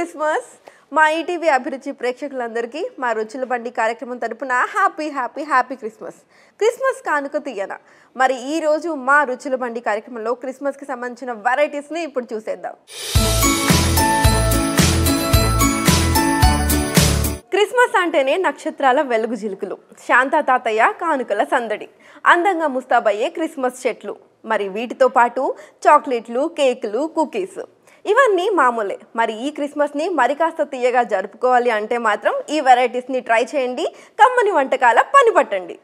Christmas మా ETV అభిరుచి ప్రేక్షకులందరికీ మా రుచుల బండి కార్యక్రమం తరపున happy happy happy Christmas Christmas కానుక తీయన మరి ఈరోజు మా రుచుల బండి కార్యక్రమంలో క్రిస్మస్కి సంబంధించిన వెరైటీస్ని ఇప్పుడు చూసేద్దాం క్రిస్మస్ అంటేనే నక్షత్రాల వెలుగు జిలుకులు శాంతా తాతయ్య కానుకల సందడి అందంగా ముస్తాబయ్యే క్రిస్మస్ చెట్లు మరి వీటితో పాటు చాక్లెట్లు కేకులు కుకీస్ ఇవన్నీ మామూలే మరి ఈ క్రిస్మస్ని మరి కాస్త తీయగా జరుపుకోవాలి అంటే మాత్రం ఈ వెరైటీస్ని ట్రై చేయండి కమ్మని వంటకాల పని పట్టండి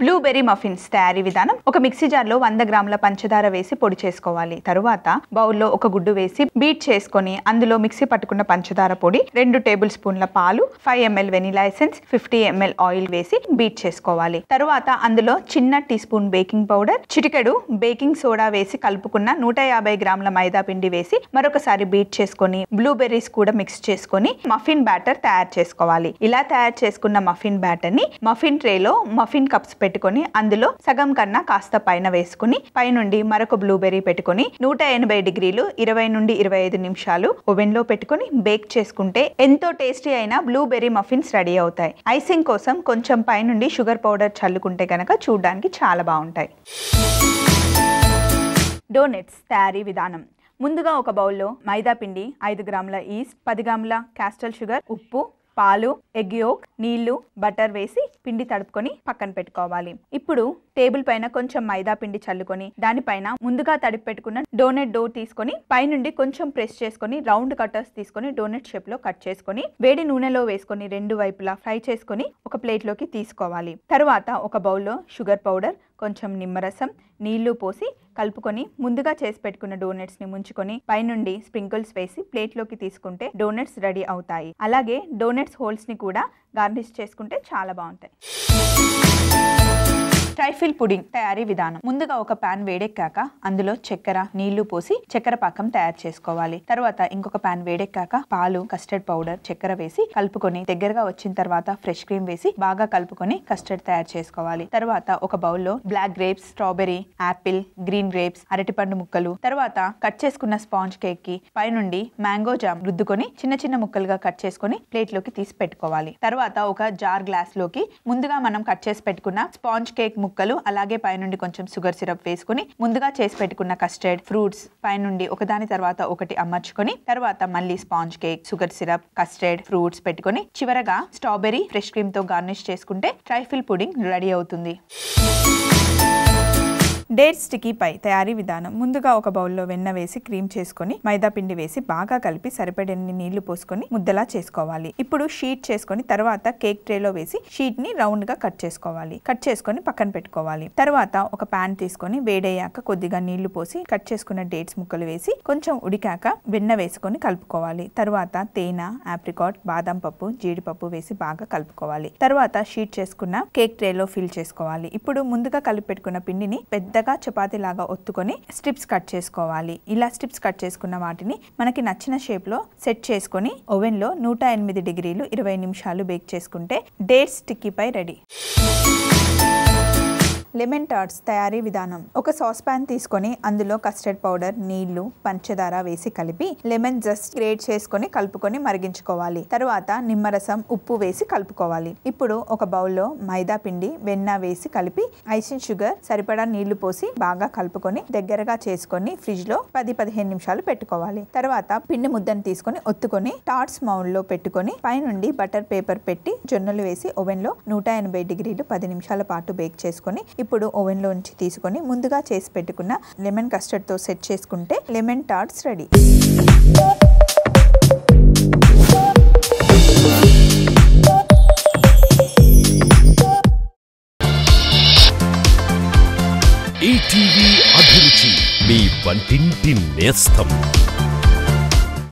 బ్లూబెర్రీ మఫిన్స్ తయారీ విధానం ఒక మిక్సీ జార్ లో వంద గ్రాముల పంచదార వేసి పొడి చేసుకోవాలి తరువాత బౌల్లో ఒక గుడ్డు వేసి బీట్ చేసుకొని అందులో మిక్సీ పట్టుకున్న పంచదార పొడి రెండు టేబుల్ స్పూన్ల పాలు five ML vanilla essence fifty ML oil వేసి బీట్ చేసుకోవాలి తరువాత అందులో చిన్న టీ స్పూన్ బేకింగ్ పౌడర్ చిటికెడు బేకింగ్ సోడా వేసి కలుపుకున్న నూట యాభై గ్రాముల మైదా పిండి వేసి మరొకసారి బీట్ చేసుకొని బ్లూబెర్రీస్ కూడా మిక్స్ చేసుకొని మఫిన్ బ్యాటర్ తయారు చేసుకోవాలి ఇలా తయారు చేసుకున్న మఫిన్ బ్యాటర్ ని మఫిన్ ట్రేలో మఫిన్ కప్స్ పెట్టుకొని అందులో సగం కన్నా కాస్త పైన వేసుకుని పైనుండి మరొక బ్లూబెర్రీ పెట్టుకుని నూట ఎనభై డిగ్రీలు ఇరవై నుండి ఇరవై ఐదు నిమిషాలు ఓవెన్ లో పెట్టుకుని బేక్ చేసుకుంటే ఎంతో టేస్టీ అయిన బ్లూబెర్రీ మఫిన్స్ రెడీ అవుతాయి ఐసింగ్ కోసం కొంచెం పైనుండి షుగర్ పౌడర్ చల్లుకుంటే కనుక చూడడానికి చాలా బాగుంటాయి డోనెట్స్ తయారీ విధానం ముందుగా ఒక బౌల్లో మైదా పిండి ఐదు గ్రాముల ఈస్ట్ పది గ్రాముల క్యాస్టల్ షుగర్ ఉప్పు పాలు ఎగ్ యోక్ నీళ్లు బటర్ వేసి పిండి తడుపుకొని పక్కన పెట్టుకోవాలి ఇప్పుడు టేబుల్ పైన కొంచెం మైదా పిండి చల్లుకొని దానిపైన ముందుగా తడిపి పెట్టుకున్న డోనెట్ డో తీసుకొని పైనుండి కొంచెం ప్రెస్ చేసుకొని రౌండ్ కటర్స్ తీసుకొని డోనెట్ షేప్ లో కట్ చేసుకొని వేడి నూనెలో వేసుకొని రెండు వైపులా ఫ్రై చేసుకొని ఒక ప్లేట్ లోకి తీసుకోవాలి తర్వాత ఒక బౌల్లో షుగర్ పౌడర్ కొంచెం నిమ్మరసం నీళ్లు పోసి కలుపుకొని ముందుగా చేసి పెట్టుకున్న డోనట్స్ ని ముంచుకొని పైనుండి స్ప్రింకిల్స్ వేసి ప్లేట్లోకి తీసుకుంటే డోనట్స్ రెడీ అవుతాయి అలాగే డోనట్స్ హోల్స్ ని కూడా గార్నిష్ చేసుకుంటే చాలా బాగుంటాయి స్టైఫిల్ పుడింగ్ తయారీ విధానం ముందుగా ఒక పాన్ వేడెక్కాక అందులో చక్కెర నీళ్లు పోసి చక్కెర పాకం తయారు చేసుకోవాలి తర్వాత ఇంకొక పాన్ వేడెక్కాక పాలు కస్టర్డ్ పౌడర్ చక్కెర వేసి కలుపుకొని దగ్గరగా వచ్చిన తర్వాత ఫ్రెష్ క్రీమ్ వేసి బాగా కలుపుకొని కస్టర్డ్ తయారు చేసుకోవాలి తర్వాత ఒక బౌల్లో black grapes strawberry apple green grapes అరటిపండు ముక్కలు తర్వాత కట్ చేసుకున్న స్పాంజ్ కేక్ కి పైనుండి మ్యాంగో జామ్ రుద్దుకొని చిన్న చిన్న ముక్కలుగా కట్ చేసుకొని ప్లేట్ లోకి తీసి పెట్టుకోవాలి తర్వాత ఒక జార్ గ్లాస్ లోకి ముందుగా మనం కట్ చేసి పెట్టుకున్న స్పాంజ్ కేక్ ముక్కలు అలాగే పైనుండి కొంచెం షుగర్ సిరప్ వేసుకుని ముందుగా చేసి పెట్టుకున్న కస్టర్డ్ ఫ్రూట్స్ పైనుండి ఒకదాని తర్వాత ఒకటి అమర్చుకొని తర్వాత మళ్ళీ sponge cake sugar syrup custard fruits పెట్టుకుని చివరగా స్ట్రాబెరీ ఫ్రెష్ క్రీమ్ తో గార్నిష్ చేసుకుంటే ట్రైఫిల్ పుడింగ్ రెడీ అవుతుంది డేట్ స్టికీ పై తయారీ విధానం ముందుగా ఒక బౌల్లో వెన్న వేసి క్రీమ్ చేసుకుని మైదా పిండి వేసి బాగా కలిపి సరిపడని నీళ్లు పోసుకొని ముద్దలా చేసుకోవాలి ఇప్పుడు షీట్ చేసుకొని తర్వాత కేక్ ట్రేలో వేసి షీట్ ని రౌండ్ గా కట్ చేసుకోవాలి కట్ చేసుకొని పక్కన పెట్టుకోవాలి తర్వాత ఒక ప్యాన్ తీసుకొని వేడయ్యాక కొద్దిగా నీళ్లు పోసి కట్ చేసుకున్న డేట్స్ ముక్కలు వేసి కొంచెం ఉడికాక వెన్న వేసుకొని కలుపుకోవాలి తర్వాత తేనె ఆప్రికాట్ బాదం పప్పు జీడిపప్పు వేసి బాగా కలుపుకోవాలి తర్వాత షీట్ చేసుకున్న కేక్ ట్రేలో ఫిల్ చేసుకోవాలి ఇప్పుడు ముందుగా కలిపి పెట్టుకున్న పిండిని పెద్ద మెత్తగా చపాతీ లాగా ఒత్తుకొని స్ట్రిప్స్ కట్ చేసుకోవాలి ఇలా స్ట్రిప్స్ కట్ చేసుకున్న వాటిని మనకి నచ్చిన షేప్ లో సెట్ చేసుకొని లో నూట ఎనిమిది డిగ్రీలు ఇరవై నిమిషాలు బేక్ చేసుకుంటే date sticky pie ready lemon tarts తయారీ విధానం ఒక సాస్ పాన్ తీసుకొని అందులో కస్టర్డ్ పౌడర్ నీళ్లు పంచదార వేసి కలిపి లెమన్ జస్ట్ గ్రేట్ చేసుకొని కలుపుకొని మరిగించుకోవాలి తరువాత నిమ్మరసం ఉప్పు వేసి కలుపుకోవాలి ఇప్పుడు ఒక బౌల్లో మైదా పిండి వెన్న వేసి కలిపి ఐసింగ్ షుగర్ సరిపడా నీళ్లు పోసి బాగా కలుపుకొని దగ్గరగా చేసుకొని ఫ్రిడ్జ్ లో పది పదిహేను నిమిషాలు పెట్టుకోవాలి తర్వాత పిండి ముద్దను తీసుకొని ఒత్తుకొని టార్ట్స్ మౌండ్ లో పెట్టుకొని పైనుండి బటర్ పేపర్ పెట్టి జొన్నలు వేసి ఓవెన్ లో నూట ఎనభై డిగ్రీలు పది నిమిషాల పాటు బేక్ చేసుకొని ఇప్పుడు ఓవెన్లో నుంచి తీసుకొని ముందుగా చేసి పెట్టుకున్న లెమన్ కస్టర్డ్తో సెట్ చేసుకుంటే lemon tarts ready ETV Abhiruchi మీ వంటింటి నేస్తం